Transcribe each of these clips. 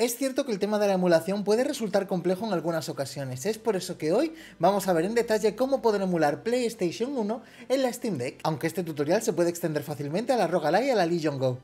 Es cierto que el tema de la emulación puede resultar complejo en algunas ocasiones, es por eso que hoy vamos a ver en detalle cómo poder emular PlayStation 1 en la Steam Deck, aunque este tutorial se puede extender fácilmente a la Rogalai y a la Legion Go.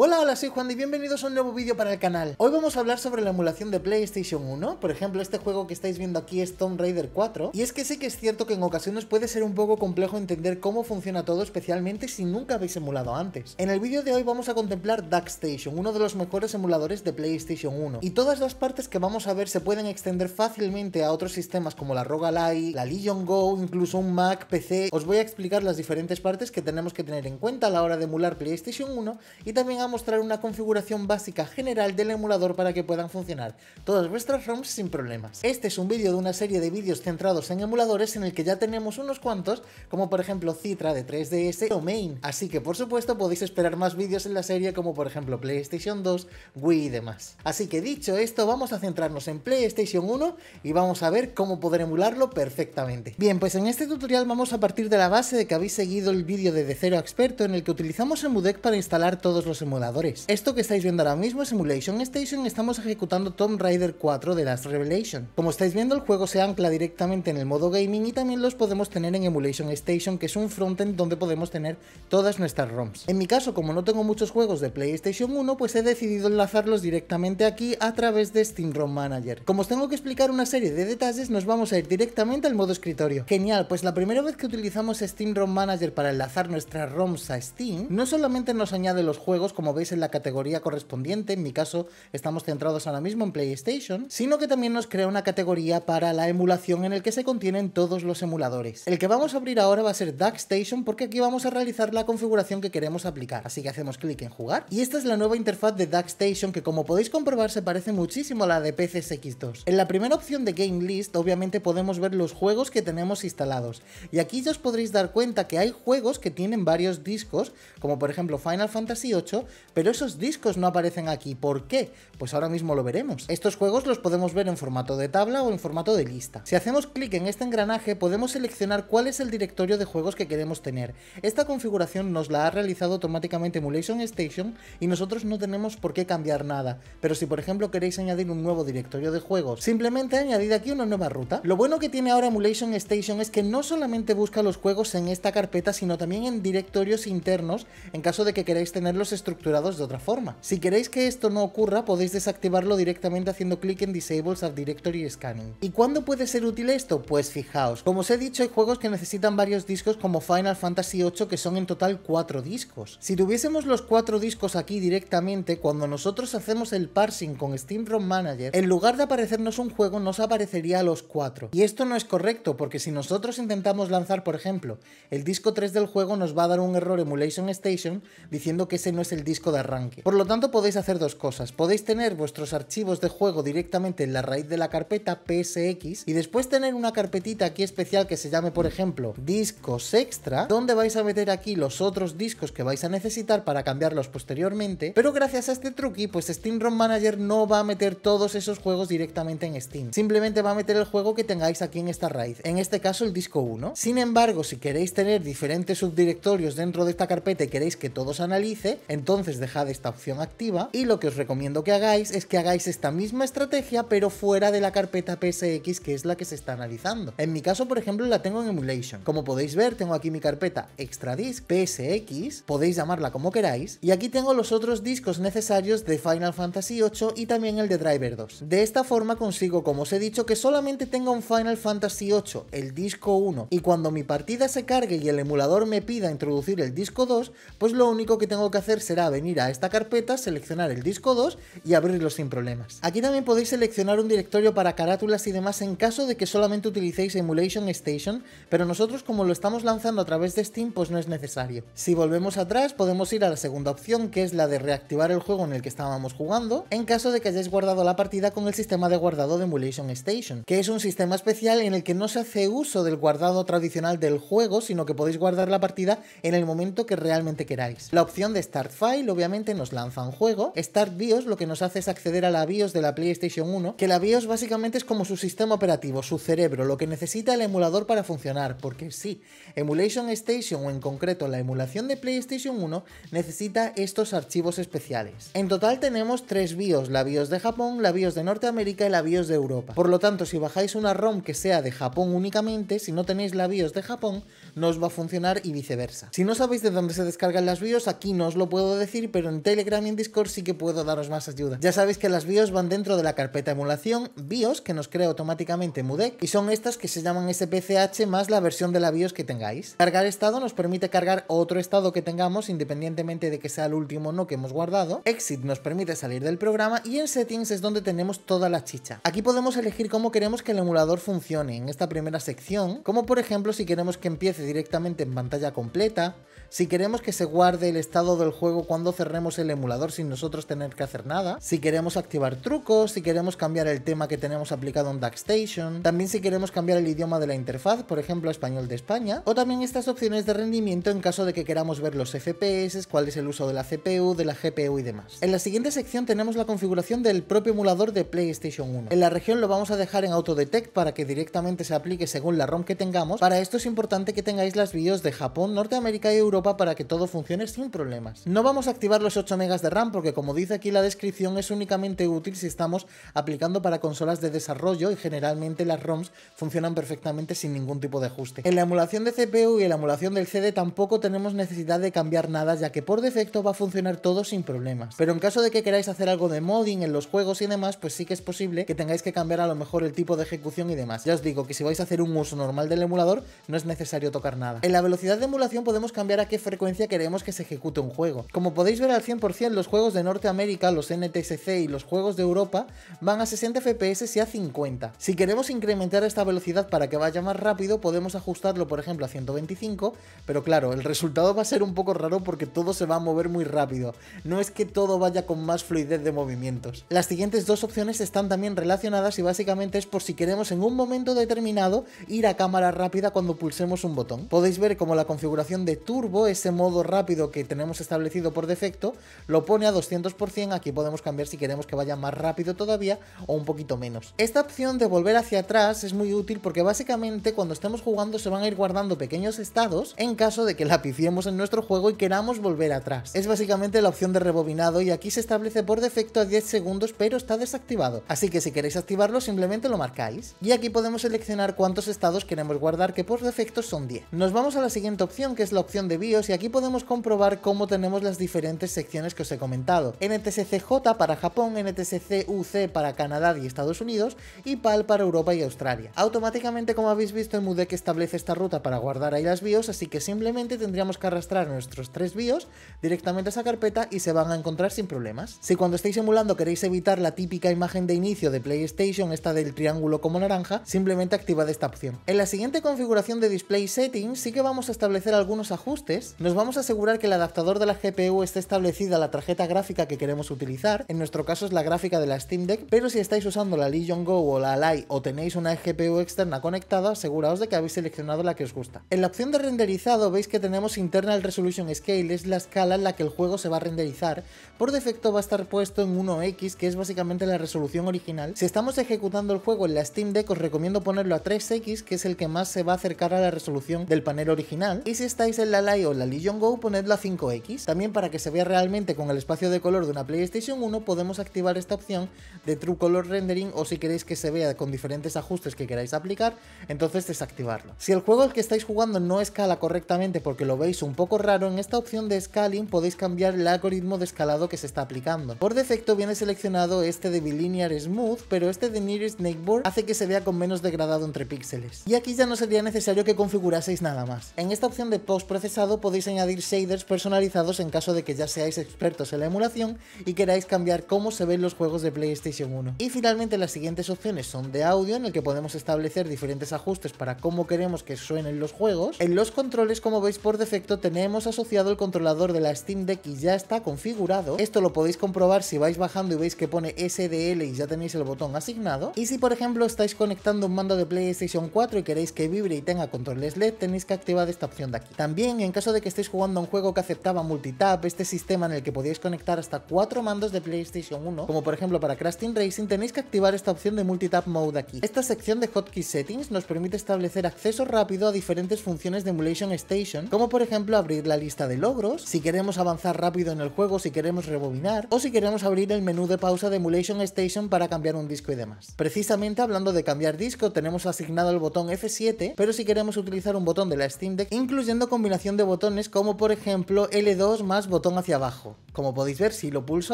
Hola, hola, soy Juan y bienvenidos a un nuevo vídeo para el canal. Hoy vamos a hablar sobre la emulación de PlayStation 1, por ejemplo este juego que estáis viendo aquí es Tomb Raider 4, y es que sé que es cierto que en ocasiones puede ser un poco complejo entender cómo funciona todo, especialmente si nunca habéis emulado antes. En el vídeo de hoy vamos a contemplar DuckStation, uno de los mejores emuladores de PlayStation 1, y todas las partes que vamos a ver se pueden extender fácilmente a otros sistemas como la Rogalai, la Legion Go, incluso un Mac, PC... Os voy a explicar las diferentes partes que tenemos que tener en cuenta a la hora de emular PlayStation 1 y también mostrar una configuración básica general del emulador para que puedan funcionar todas vuestras ROMs sin problemas. Este es un vídeo de una serie de vídeos centrados en emuladores en el que ya tenemos unos cuantos, como por ejemplo Citra de 3DS o Main, así que por supuesto podéis esperar más vídeos en la serie como por ejemplo PlayStation 2, Wii y demás. Así que dicho esto, vamos a centrarnos en PlayStation 1 y vamos a ver cómo poder emularlo perfectamente. Bien, pues en este tutorial vamos a partir de la base de que habéis seguido el vídeo de De Cero Experto en el que utilizamos EmuDeck para instalar todos los emuladores esto que estáis viendo ahora mismo es Emulation Station estamos ejecutando Tomb Raider 4 de Last Revelation. Como estáis viendo el juego se ancla directamente en el modo gaming y también los podemos tener en Emulation Station que es un frontend donde podemos tener todas nuestras ROMs. En mi caso como no tengo muchos juegos de PlayStation 1 pues he decidido enlazarlos directamente aquí a través de Steam ROM Manager. Como os tengo que explicar una serie de detalles nos vamos a ir directamente al modo escritorio. Genial, pues la primera vez que utilizamos Steam ROM Manager para enlazar nuestras ROMs a Steam no solamente nos añade los juegos como veis en la categoría correspondiente, en mi caso estamos centrados ahora mismo en PlayStation, sino que también nos crea una categoría para la emulación en el que se contienen todos los emuladores. El que vamos a abrir ahora va a ser DuckStation porque aquí vamos a realizar la configuración que queremos aplicar, así que hacemos clic en jugar. Y esta es la nueva interfaz de DuckStation que como podéis comprobar se parece muchísimo a la de PCSX2. En la primera opción de Game List obviamente podemos ver los juegos que tenemos instalados y aquí ya os podréis dar cuenta que hay juegos que tienen varios discos, como por ejemplo Final Fantasy VIII, pero esos discos no aparecen aquí. ¿Por qué? Pues ahora mismo lo veremos. Estos juegos los podemos ver en formato de tabla o en formato de lista. Si hacemos clic en este engranaje podemos seleccionar cuál es el directorio de juegos que queremos tener. Esta configuración nos la ha realizado automáticamente Emulation Station y nosotros no tenemos por qué cambiar nada. Pero si por ejemplo queréis añadir un nuevo directorio de juegos, simplemente añadid aquí una nueva ruta. Lo bueno que tiene ahora Emulation Station es que no solamente busca los juegos en esta carpeta, sino también en directorios internos en caso de que queráis tenerlos estructurados estructurados de otra forma. Si queréis que esto no ocurra, podéis desactivarlo directamente haciendo clic en Disable Subdirectory Scanning. ¿Y cuándo puede ser útil esto? Pues fijaos, como os he dicho, hay juegos que necesitan varios discos como Final Fantasy VIII, que son en total cuatro discos. Si tuviésemos los cuatro discos aquí directamente, cuando nosotros hacemos el parsing con Steam ROM Manager, en lugar de aparecernos un juego, nos aparecería los cuatro. Y esto no es correcto, porque si nosotros intentamos lanzar, por ejemplo, el disco 3 del juego, nos va a dar un error Emulation Station diciendo que ese no es el disco de arranque. Por lo tanto podéis hacer dos cosas, podéis tener vuestros archivos de juego directamente en la raíz de la carpeta PSX y después tener una carpetita aquí especial que se llame por ejemplo discos extra, donde vais a meter aquí los otros discos que vais a necesitar para cambiarlos posteriormente, pero gracias a este truqui pues Steam ROM Manager no va a meter todos esos juegos directamente en Steam, simplemente va a meter el juego que tengáis aquí en esta raíz, en este caso el disco 1. Sin embargo, si queréis tener diferentes subdirectorios dentro de esta carpeta y queréis que todos analice, entonces entonces dejad esta opción activa y lo que os recomiendo que hagáis es que hagáis esta misma estrategia pero fuera de la carpeta PSX que es la que se está analizando. En mi caso, por ejemplo, la tengo en emulation. Como podéis ver, tengo aquí mi carpeta extra disk PSX, podéis llamarla como queráis, y aquí tengo los otros discos necesarios de Final Fantasy VIII y también el de Driver 2. De esta forma consigo, como os he dicho, que solamente tenga un Final Fantasy VIII, el disco 1, y cuando mi partida se cargue y el emulador me pida introducir el disco 2, pues lo único que tengo que hacer será venir a esta carpeta, seleccionar el disco 2 y abrirlo sin problemas. Aquí también podéis seleccionar un directorio para carátulas y demás en caso de que solamente utilicéis Emulation Station, pero nosotros como lo estamos lanzando a través de Steam pues no es necesario. Si volvemos atrás podemos ir a la segunda opción que es la de reactivar el juego en el que estábamos jugando, en caso de que hayáis guardado la partida con el sistema de guardado de Emulation Station, que es un sistema especial en el que no se hace uso del guardado tradicional del juego, sino que podéis guardar la partida en el momento que realmente queráis. La opción de Start File obviamente nos lanza un juego. Start BIOS lo que nos hace es acceder a la BIOS de la PlayStation 1, que la BIOS básicamente es como su sistema operativo, su cerebro, lo que necesita el emulador para funcionar, porque sí, Emulation Station o en concreto la emulación de PlayStation 1 necesita estos archivos especiales. En total tenemos tres BIOS, la BIOS de Japón, la BIOS de Norteamérica y la BIOS de Europa. Por lo tanto, si bajáis una ROM que sea de Japón únicamente, si no tenéis la BIOS de Japón, no os va a funcionar y viceversa. Si no sabéis de dónde se descargan las BIOS, aquí no os lo puedo decir pero en Telegram y en Discord sí que puedo daros más ayuda. Ya sabéis que las BIOS van dentro de la carpeta emulación, BIOS, que nos crea automáticamente MUDEC, y son estas que se llaman SPCH más la versión de la BIOS que tengáis. Cargar estado nos permite cargar otro estado que tengamos, independientemente de que sea el último o no que hemos guardado. Exit nos permite salir del programa, y en Settings es donde tenemos toda la chicha. Aquí podemos elegir cómo queremos que el emulador funcione en esta primera sección, como por ejemplo si queremos que empiece directamente en pantalla completa, si queremos que se guarde el estado del juego cuando cuando cerremos el emulador sin nosotros tener que hacer nada, si queremos activar trucos, si queremos cambiar el tema que tenemos aplicado en DuckStation, también si queremos cambiar el idioma de la interfaz, por ejemplo español de España, o también estas opciones de rendimiento en caso de que queramos ver los FPS, cuál es el uso de la CPU, de la GPU y demás. En la siguiente sección tenemos la configuración del propio emulador de PlayStation 1. En la región lo vamos a dejar en Autodetect para que directamente se aplique según la ROM que tengamos. Para esto es importante que tengáis las vídeos de Japón, Norteamérica y Europa para que todo funcione sin problemas. No vamos activar los 8 megas de RAM porque como dice aquí la descripción es únicamente útil si estamos aplicando para consolas de desarrollo y generalmente las ROMs funcionan perfectamente sin ningún tipo de ajuste. En la emulación de CPU y en la emulación del CD tampoco tenemos necesidad de cambiar nada ya que por defecto va a funcionar todo sin problemas. Pero en caso de que queráis hacer algo de modding en los juegos y demás pues sí que es posible que tengáis que cambiar a lo mejor el tipo de ejecución y demás. Ya os digo que si vais a hacer un uso normal del emulador no es necesario tocar nada. En la velocidad de emulación podemos cambiar a qué frecuencia queremos que se ejecute un juego. Como como podéis ver al 100%, los juegos de Norteamérica, los NTSC y los juegos de Europa van a 60 FPS y a 50. Si queremos incrementar esta velocidad para que vaya más rápido, podemos ajustarlo, por ejemplo, a 125, pero claro, el resultado va a ser un poco raro porque todo se va a mover muy rápido. No es que todo vaya con más fluidez de movimientos. Las siguientes dos opciones están también relacionadas y básicamente es por si queremos en un momento determinado ir a cámara rápida cuando pulsemos un botón. Podéis ver como la configuración de turbo, ese modo rápido que tenemos establecido por defecto, lo pone a 200%, aquí podemos cambiar si queremos que vaya más rápido todavía o un poquito menos. Esta opción de volver hacia atrás es muy útil porque básicamente cuando estemos jugando se van a ir guardando pequeños estados en caso de que la en nuestro juego y queramos volver atrás. Es básicamente la opción de rebobinado y aquí se establece por defecto a 10 segundos pero está desactivado, así que si queréis activarlo simplemente lo marcáis. Y aquí podemos seleccionar cuántos estados queremos guardar que por defecto son 10. Nos vamos a la siguiente opción que es la opción de BIOS y aquí podemos comprobar cómo tenemos las diferentes secciones que os he comentado. ntsc para Japón, ntsc para Canadá y Estados Unidos y PAL para Europa y Australia. Automáticamente, como habéis visto, el MUDEC establece esta ruta para guardar ahí las BIOS, así que simplemente tendríamos que arrastrar nuestros tres BIOS directamente a esa carpeta y se van a encontrar sin problemas. Si cuando estáis emulando queréis evitar la típica imagen de inicio de PlayStation, esta del triángulo como naranja, simplemente activad esta opción. En la siguiente configuración de Display Settings sí que vamos a establecer algunos ajustes. Nos vamos a asegurar que el adaptador de la GPU esté establecida la tarjeta gráfica que queremos utilizar, en nuestro caso es la gráfica de la Steam Deck, pero si estáis usando la Legion Go o la Ally o tenéis una GPU externa conectada, aseguraos de que habéis seleccionado la que os gusta. En la opción de renderizado veis que tenemos Internal Resolution Scale, es la escala en la que el juego se va a renderizar, por defecto va a estar puesto en 1x, que es básicamente la resolución original. Si estamos ejecutando el juego en la Steam Deck os recomiendo ponerlo a 3x, que es el que más se va a acercar a la resolución del panel original, y si estáis en la Ally o la Legion Go ponedlo a 5x, también para que se vea realmente con el espacio de color de una PlayStation 1 podemos activar esta opción de True Color Rendering o si queréis que se vea con diferentes ajustes que queráis aplicar, entonces desactivarlo. Si el juego al que estáis jugando no escala correctamente porque lo veis un poco raro, en esta opción de scaling podéis cambiar el algoritmo de escalado que se está aplicando. Por defecto viene seleccionado este de Bilinear Smooth, pero este de Nearest Snakeboard hace que se vea con menos degradado entre píxeles. Y aquí ya no sería necesario que configuraseis nada más. En esta opción de post procesado podéis añadir shaders personalizados en caso de que ya seáis expertos en la emulación y queráis cambiar cómo se ven los juegos de PlayStation 1. Y finalmente las siguientes opciones son de audio, en el que podemos establecer diferentes ajustes para cómo queremos que suenen los juegos. En los controles, como veis por defecto, tenemos asociado el controlador de la Steam Deck y ya está configurado. Esto lo podéis comprobar si vais bajando y veis que pone SDL y ya tenéis el botón asignado. Y si por ejemplo estáis conectando un mando de PlayStation 4 y queréis que vibre y tenga controles LED, tenéis que activar esta opción de aquí. También en caso de que estéis jugando a un juego que aceptaba multitap, este sistema en el que podíais conectar hasta cuatro mandos de PlayStation 1, como por ejemplo para Crash Racing, tenéis que activar esta opción de Multitap Mode aquí. Esta sección de Hotkey Settings nos permite establecer acceso rápido a diferentes funciones de Emulation Station, como por ejemplo abrir la lista de logros, si queremos avanzar rápido en el juego, si queremos rebobinar, o si queremos abrir el menú de pausa de Emulation Station para cambiar un disco y demás. Precisamente hablando de cambiar disco, tenemos asignado el botón F7, pero si queremos utilizar un botón de la Steam Deck, incluyendo combinación de botones como por ejemplo L2 más botón botón hacia abajo. Como podéis ver, si lo pulso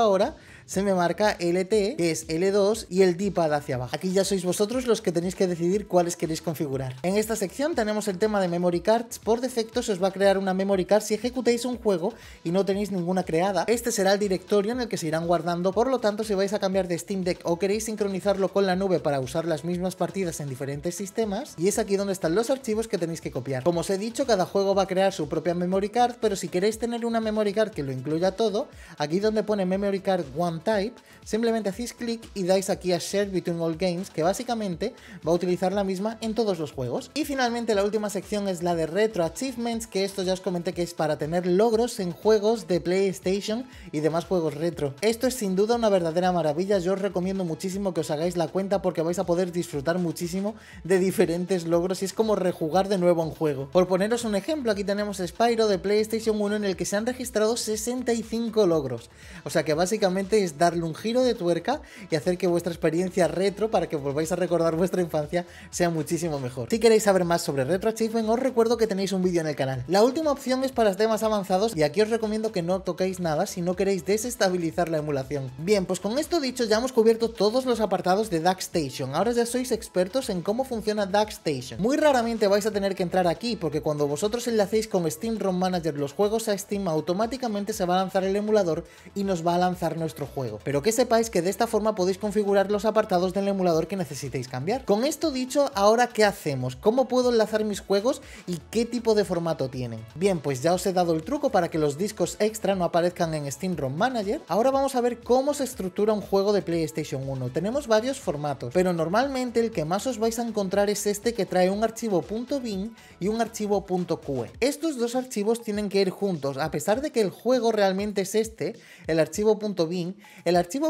ahora, se me marca LT, que es L2, y el D-pad hacia abajo. Aquí ya sois vosotros los que tenéis que decidir cuáles queréis configurar. En esta sección tenemos el tema de memory cards. Por defecto se os va a crear una memory card si ejecutéis un juego y no tenéis ninguna creada. Este será el directorio en el que se irán guardando, por lo tanto si vais a cambiar de Steam Deck o queréis sincronizarlo con la nube para usar las mismas partidas en diferentes sistemas, y es aquí donde están los archivos que tenéis que copiar. Como os he dicho, cada juego va a crear su propia memory card, pero si queréis tener una memory card que lo incluya todo, aquí donde pone Memory Card One Type, simplemente hacéis clic y dais aquí a Share Between All Games, que básicamente va a utilizar la misma en todos los juegos. Y finalmente la última sección es la de Retro Achievements, que esto ya os comenté que es para tener logros en juegos de PlayStation y demás juegos retro. Esto es sin duda una verdadera maravilla, yo os recomiendo muchísimo que os hagáis la cuenta porque vais a poder disfrutar muchísimo de diferentes logros y es como rejugar de nuevo un juego. Por poneros un ejemplo, aquí tenemos Spyro de PlayStation 1 en el que se han registrado 65 logros. O sea que básicamente es darle un giro de tuerca y hacer que vuestra experiencia retro, para que volváis a recordar vuestra infancia, sea muchísimo mejor. Si queréis saber más sobre Retro Achievement, os recuerdo que tenéis un vídeo en el canal. La última opción es para temas avanzados y aquí os recomiendo que no toquéis nada si no queréis desestabilizar la emulación. Bien, pues con esto dicho ya hemos cubierto todos los apartados de Duck Station. Ahora ya sois expertos en cómo funciona Duck Station. Muy raramente vais a tener que entrar aquí porque cuando vosotros enlacéis con Steam ROM Manager los juegos a Steam automáticamente se va a lanzar el emulador y nos va a lanzar nuestro juego. Pero que sepáis que de esta forma podéis configurar los apartados del emulador que necesitéis cambiar. Con esto dicho, ahora ¿qué hacemos? ¿Cómo puedo enlazar mis juegos y qué tipo de formato tienen? Bien, pues ya os he dado el truco para que los discos extra no aparezcan en Steam ROM Manager. Ahora vamos a ver cómo se estructura un juego de PlayStation 1. Tenemos varios formatos, pero normalmente el que más os vais a encontrar es este que trae un archivo .bin y un archivo .que. Estos dos archivos tienen que ir juntos, a pesar de que el juego realmente este, el archivo el archivo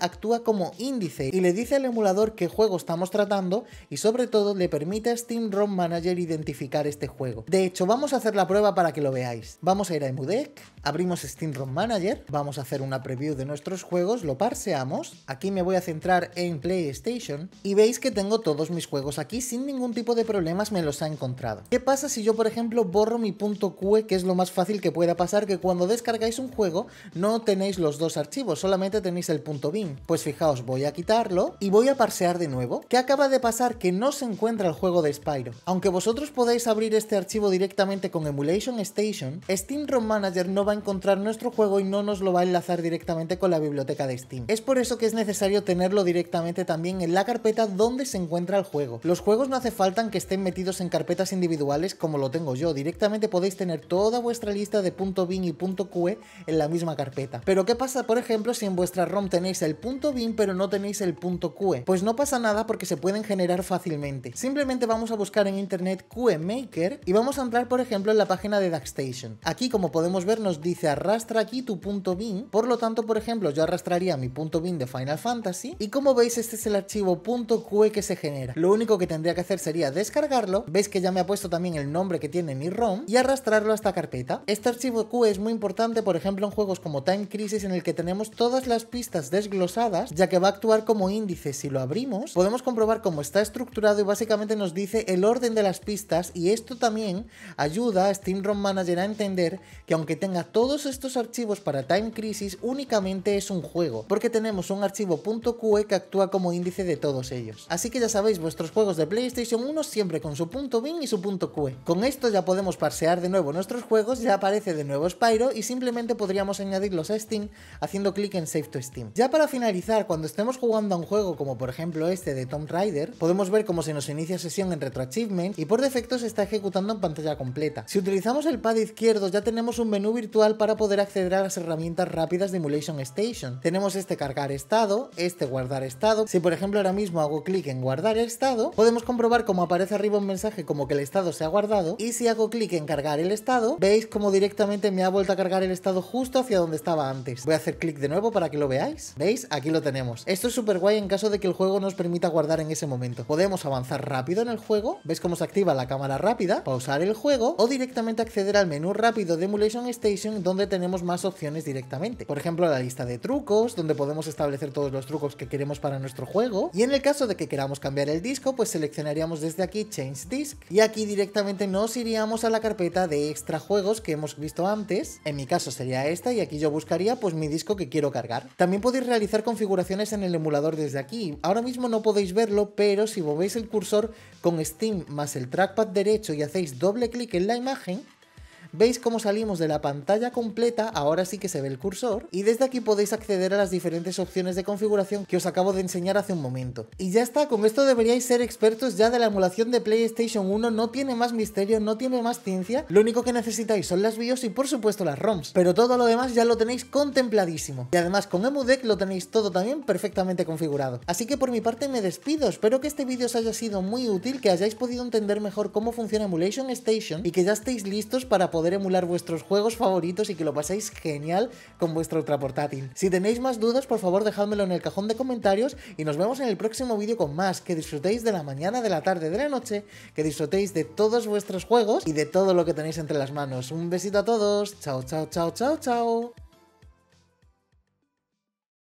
actúa como índice y le dice al emulador qué juego estamos tratando y sobre todo le permite a Steam ROM Manager identificar este juego. De hecho, vamos a hacer la prueba para que lo veáis. Vamos a ir a EmuDeck, Abrimos Steam ROM Manager, vamos a hacer una preview de nuestros juegos, lo parseamos, aquí me voy a centrar en PlayStation y veis que tengo todos mis juegos aquí sin ningún tipo de problemas me los ha encontrado. ¿Qué pasa si yo por ejemplo borro mi punto e, que es lo más fácil que pueda pasar que cuando descargáis un juego no tenéis los dos archivos, solamente tenéis el punto .bin? Pues fijaos, voy a quitarlo y voy a parsear de nuevo. ¿Qué acaba de pasar? Que no se encuentra el juego de Spyro. Aunque vosotros podáis abrir este archivo directamente con Emulation Station, Steam ROM Manager no va a encontrar nuestro juego y no nos lo va a enlazar directamente con la biblioteca de Steam. Es por eso que es necesario tenerlo directamente también en la carpeta donde se encuentra el juego. Los juegos no hace falta que estén metidos en carpetas individuales como lo tengo yo, directamente podéis tener toda vuestra lista de .bin y .qe en la misma carpeta. Pero ¿qué pasa por ejemplo si en vuestra ROM tenéis el .bin pero no tenéis el .qe? Pues no pasa nada porque se pueden generar fácilmente. Simplemente vamos a buscar en internet maker y vamos a entrar por ejemplo en la página de DuckStation. Aquí como podemos ver nos dice arrastra aquí tu punto bin. Por lo tanto, por ejemplo, yo arrastraría mi punto bin de Final Fantasy. Y como veis, este es el archivo .qe que se genera. Lo único que tendría que hacer sería descargarlo. Veis que ya me ha puesto también el nombre que tiene mi ROM y arrastrarlo a esta carpeta. Este archivo Q e es muy importante, por ejemplo, en juegos como Time Crisis en el que tenemos todas las pistas desglosadas, ya que va a actuar como índice. Si lo abrimos, podemos comprobar cómo está estructurado y básicamente nos dice el orden de las pistas y esto también ayuda a Steam ROM Manager a entender que aunque tenga todos estos archivos para Time Crisis únicamente es un juego, porque tenemos un archivo .cue que actúa como índice de todos ellos. Así que ya sabéis, vuestros juegos de PlayStation 1 siempre con su .bin y su .cue. Con esto ya podemos parsear de nuevo nuestros juegos, ya aparece de nuevo Spyro y simplemente podríamos añadirlos a Steam haciendo clic en Save to Steam. Ya para finalizar, cuando estemos jugando a un juego como por ejemplo este de Tomb Raider, podemos ver cómo se nos inicia sesión en retroachievement y por defecto se está ejecutando en pantalla completa. Si utilizamos el pad izquierdo ya tenemos un menú virtual para poder acceder a las herramientas rápidas de Emulation Station. Tenemos este cargar estado, este guardar estado. Si por ejemplo ahora mismo hago clic en guardar estado, podemos comprobar cómo aparece arriba un mensaje como que el estado se ha guardado y si hago clic en cargar el estado, veis como directamente me ha vuelto a cargar el estado justo hacia donde estaba antes. Voy a hacer clic de nuevo para que lo veáis. ¿Veis? Aquí lo tenemos. Esto es súper guay en caso de que el juego nos permita guardar en ese momento. Podemos avanzar rápido en el juego, veis cómo se activa la cámara rápida, pausar el juego o directamente acceder al menú rápido de Emulation Station donde tenemos más opciones directamente. Por ejemplo, la lista de trucos, donde podemos establecer todos los trucos que queremos para nuestro juego. Y en el caso de que queramos cambiar el disco, pues seleccionaríamos desde aquí Change Disc. Y aquí directamente nos iríamos a la carpeta de extra juegos que hemos visto antes. En mi caso sería esta y aquí yo buscaría pues mi disco que quiero cargar. También podéis realizar configuraciones en el emulador desde aquí. Ahora mismo no podéis verlo, pero si movéis el cursor con Steam más el trackpad derecho y hacéis doble clic en la imagen, veis cómo salimos de la pantalla completa, ahora sí que se ve el cursor, y desde aquí podéis acceder a las diferentes opciones de configuración que os acabo de enseñar hace un momento. Y ya está, con esto deberíais ser expertos ya de la emulación de PlayStation 1, no tiene más misterio, no tiene más ciencia, lo único que necesitáis son las BIOS y por supuesto las ROMs, pero todo lo demás ya lo tenéis contempladísimo. Y además con EmuDeck lo tenéis todo también perfectamente configurado. Así que por mi parte me despido, espero que este vídeo os haya sido muy útil, que hayáis podido entender mejor cómo funciona Emulation Station y que ya estéis listos para poder poder emular vuestros juegos favoritos y que lo paséis genial con vuestro ultra portátil. Si tenéis más dudas, por favor dejádmelo en el cajón de comentarios y nos vemos en el próximo vídeo con más. Que disfrutéis de la mañana, de la tarde, de la noche, que disfrutéis de todos vuestros juegos y de todo lo que tenéis entre las manos. Un besito a todos. Chao, chao, chao, chao, chao.